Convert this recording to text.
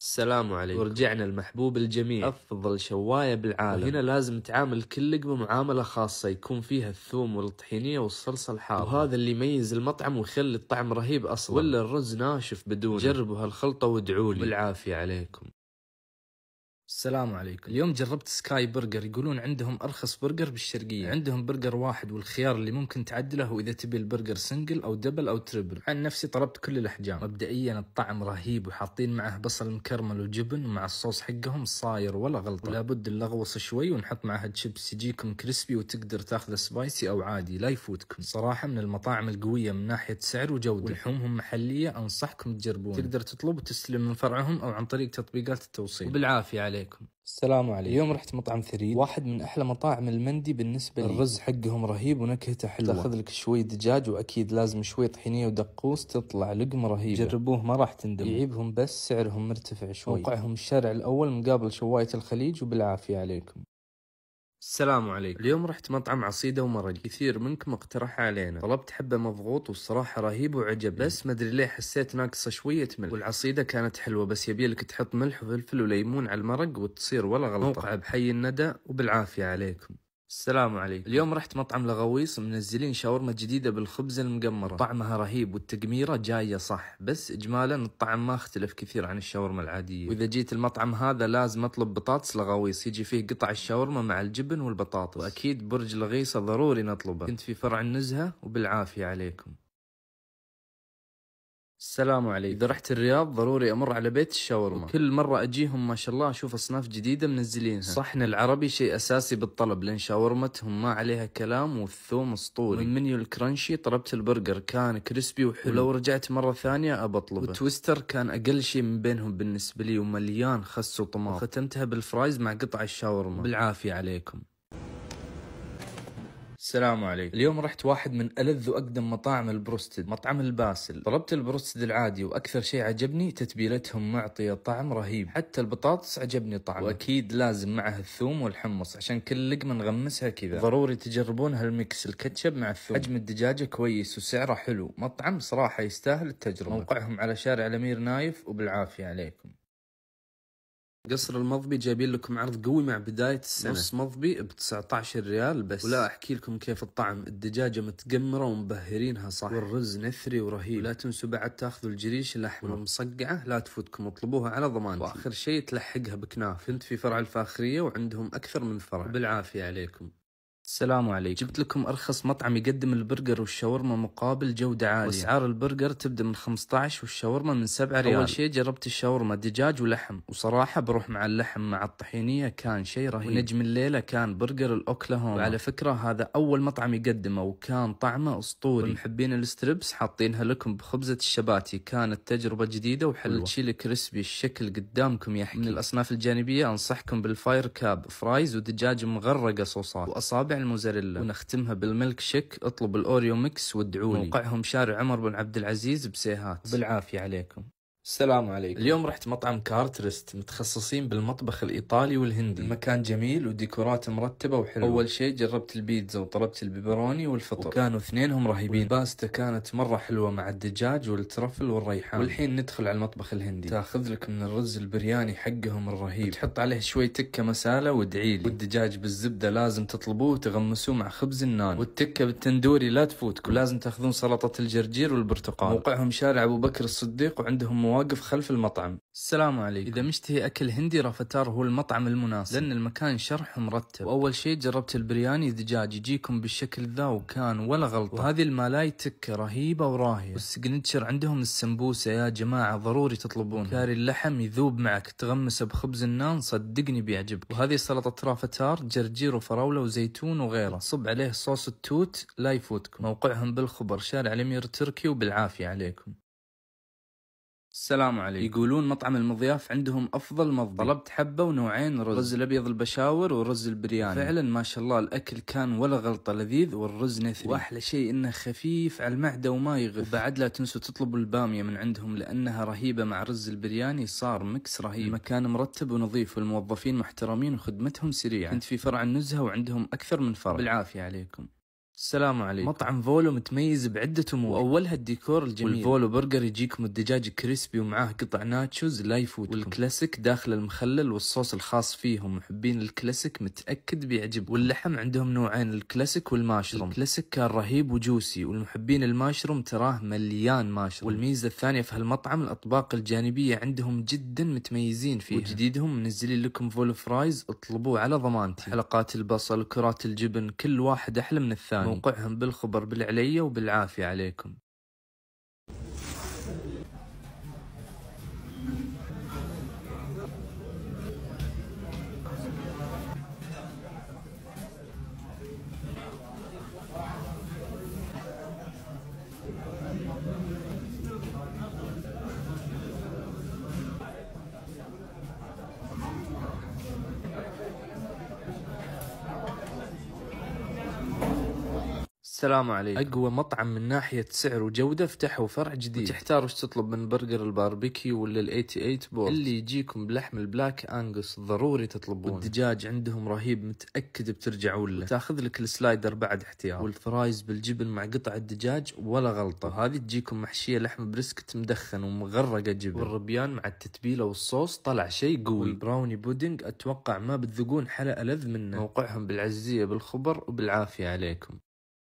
السلام عليكم ورجعنا المحبوب الجميع افضل شوايه بالعالم هنا لازم تعامل كل لقمه معامله خاصه يكون فيها الثوم والطحينيه والصلصه الحاره وهذا اللي يميز المطعم ويخلي الطعم رهيب اصلا ولا الرز ناشف بدون جربوا هالخلطه وادعوا لي بالعافيه عليكم السلام عليكم اليوم جربت سكاي برجر يقولون عندهم ارخص برجر بالشرقيه عندهم برجر واحد والخيار اللي ممكن تعدله هو اذا تبي البرجر سنجل او دبل او تريبل عن نفسي طلبت كل الاحجام مبدئيا الطعم رهيب وحاطين معه بصل مكرمل وجبن ومع الصوص حقهم صاير ولا غلطه لابد نلغوص شوي ونحط معها تشيبس يجيكم كريسبي وتقدر تاخذه سبايسي او عادي لا يفوتكم صراحه من المطاعم القويه من ناحيه سعر وجوده ولحومهم محليه انصحكم تجربون تقدر تطلب وتستلم من فرعهم او عن طريق تطبيقات التوصيل وبالعافيه عليك. عليكم السلام عليكم اليوم رحت مطعم ثري واحد من احلى مطاعم المندي بالنسبه لي الرز حقهم رهيب ونكهته حلوه تاخذ لك شوي دجاج واكيد لازم شوي طحينيه ودقوس تطلع لقمه رهيبه جربوه ما راح تندم يعيبهم بس سعرهم مرتفع شوي موقعهم الشارع الاول مقابل شوايه الخليج وبالعافيه عليكم السلام عليكم اليوم رحت مطعم عصيدة ومرج كثير منكم اقترح علينا طلبت حبة مضغوط والصراحة رهيب وعجب بس ما ادري ليه حسيت ناقصة شوية ملح والعصيدة كانت حلوة بس يبيلك تحط ملح وفلفل وليمون على المرق وتصير ولا غلطة موقع بحي الندى وبالعافية عليكم السلام عليكم اليوم رحت مطعم لغويص منزلين شاورما جديدة بالخبز المقمرة طعمها رهيب والتقميرة جاية صح بس إجمالا الطعم ما اختلف كثير عن الشاورما العادية وإذا جيت المطعم هذا لازم أطلب بطاطس لغويص يجي فيه قطع الشاورما مع الجبن والبطاطس وأكيد برج لغيصة ضروري نطلبه كنت في فرع النزهة وبالعافية عليكم السلام عليكم اذا رحت الرياض ضروري امر على بيت الشاورما كل مره اجيهم ما شاء الله اشوف اصناف جديده منزلينها صحن العربي شيء اساسي بالطلب لان شاورمتهم ما عليها كلام والثوم اسطوري من منيو الكرنشي طلبت البرجر كان كريسبي وحلو ولو رجعت مره ثانيه ابطلبه والتويستر كان اقل شيء من بينهم بالنسبه لي ومليان خس وطماط ختمتها بالفرايز مع قطع الشاورما بالعافيه عليكم السلام عليكم اليوم رحت واحد من ألذ وأقدم مطاعم البروستد مطعم الباسل طلبت البروستد العادي وأكثر شيء عجبني تتبيلتهم معطية طعم رهيب حتى البطاطس عجبني طعمه وأكيد لازم معها الثوم والحمص عشان كل لقمة نغمسها كذا ضروري تجربون هالميكس الكاتشب مع الثوم حجم الدجاجة كويس وسعره حلو مطعم صراحة يستاهل التجربة موقعهم على شارع الأمير نايف وبالعافية عليكم قصر المضبي جايبين لكم عرض قوي مع بدايه السنه نص مضبي ب 19 ريال بس ولا احكي لكم كيف الطعم الدجاجه متقمره ومبهرينها صح والرز نثري ورهيب ولا تنسوا بعد تاخذوا الجريش اللحم المصقعه لا تفوتكم اطلبوها على ضمانتي واخر شيء تلحقها بكناف كنت في فرع الفاخريه وعندهم اكثر من فرع بالعافيه عليكم السلام عليكم جبت لكم أرخص مطعم يقدم البرجر والشاورما مقابل جودة عالية وأسعار البرجر تبدأ من 15 والشاورما من 7 ريال أول شيء جربت الشاورما دجاج ولحم وصراحة بروح مع اللحم مع الطحينية كان شيء رهيب ونجم الليلة كان برجر الأوكلاهوما وعلى فكرة هذا أول مطعم يقدمه وكان طعمه أسطوري والمحبين الستربس حاطينها لكم بخبزة الشباتي كانت تجربة جديدة وحلوة تشيلي كريسبي الشكل قدامكم يحكي من الأصناف الجانبية أنصحكم بالفاير كاب فرايز ودجاج مغرقة صوصات وأصابع الموزاريلا ونختمها بالميلك شيك اطلب الاوريو ميكس وادعوني موقعهم شارع عمر بن عبد العزيز بسيهات بالعافيه عليكم السلام عليكم اليوم رحت مطعم كارترست متخصصين بالمطبخ الإيطالي والهندي المكان جميل وديكورات مرتبة وحلوة أول شيء جربت البيتزا وطلبت البيبروني والفطر وكانوا اثنينهم رهيبين الباستا كانت مرة حلوة مع الدجاج والترفل والريحان والحين ندخل على المطبخ الهندي تاخذ لك من الرز البرياني حقهم الرهيب تحط عليه شوي تكة مسالة وادعيلي والدجاج بالزبدة لازم تطلبوه وتغمسوه مع خبز النان والتكة بالتندوري لا تفوتكم ولازم تاخذون سلطة الجرجير والبرتقال موقعهم شارع أبو بكر الصديق وعندهم واقف خلف المطعم السلام عليكم اذا مشتهي اكل هندي رافتار هو المطعم المناسب لان المكان شرحه مرتب واول شيء جربت البرياني دجاج يجيكم بالشكل ذا وكان ولا غلطه وهذه المالاي تك رهيبه وراهيه والسجنتشر عندهم السمبوسه يا جماعه ضروري تطلبون كاري اللحم يذوب معك تغمسه بخبز النان صدقني بيعجبك وهذه سلطه رافتار جرجير وفراوله وزيتون وغيره صب عليه صوص التوت لا يفوتكم موقعهم بالخبر شارع الامير تركي وبالعافيه عليكم السلام عليكم يقولون مطعم المضياف عندهم افضل مضي طلبت حبه ونوعين رز رز الابيض البشاور ورز البرياني فعلا ما شاء الله الاكل كان ولا غلطه لذيذ والرز نثري واحلى شيء انه خفيف على المعده وما يغف وبعد لا تنسوا تطلبوا الباميه من عندهم لانها رهيبه مع رز البرياني صار مكس رهيب المكان مرتب ونظيف والموظفين محترمين وخدمتهم سريعه كنت في فرع النزهه وعندهم اكثر من فرع بالعافيه عليكم السلام عليكم مطعم فولو متميز بعدة أمور وأولها الديكور الجميل والفولو برجر يجيكم الدجاج كريسبي ومعاه قطع ناتشوز لا يفوتكم والكلاسيك داخل المخلل والصوص الخاص فيهم محبين الكلاسيك متأكد بيعجبكم واللحم عندهم نوعين الكلاسيك والماشروم الكلاسيك كان رهيب وجوسي والمحبين الماشروم تراه مليان ماشروم والميزة الثانية في هالمطعم الأطباق الجانبية عندهم جدا متميزين فيها وجديدهم منزلين لكم فولو فرايز اطلبوه على ضمانتي حلقات البصل كرات الجبن كل واحد أحلى من الثاني موقعهم بالخبر بالعلية وبالعافية عليكم السلام عليكم اقوى مطعم من ناحيه سعر وجوده فتحوا فرع جديد وتحتار وش تطلب من برجر الباربيكيو ولا ال 88 بورد اللي يجيكم بلحم البلاك انجس ضروري تطلبونه والدجاج عندهم رهيب متاكد بترجعون له تاخذ لك السلايدر بعد احتياط والفرايز بالجبن مع قطع الدجاج ولا غلطه هذه تجيكم محشيه لحم بريسكت مدخن ومغرقه جبن والربيان مع التتبيله والصوص طلع شيء قوي والبراوني بودنج اتوقع ما بتذوقون حلا الذ منه موقعهم بالعزيه بالخبر وبالعافيه عليكم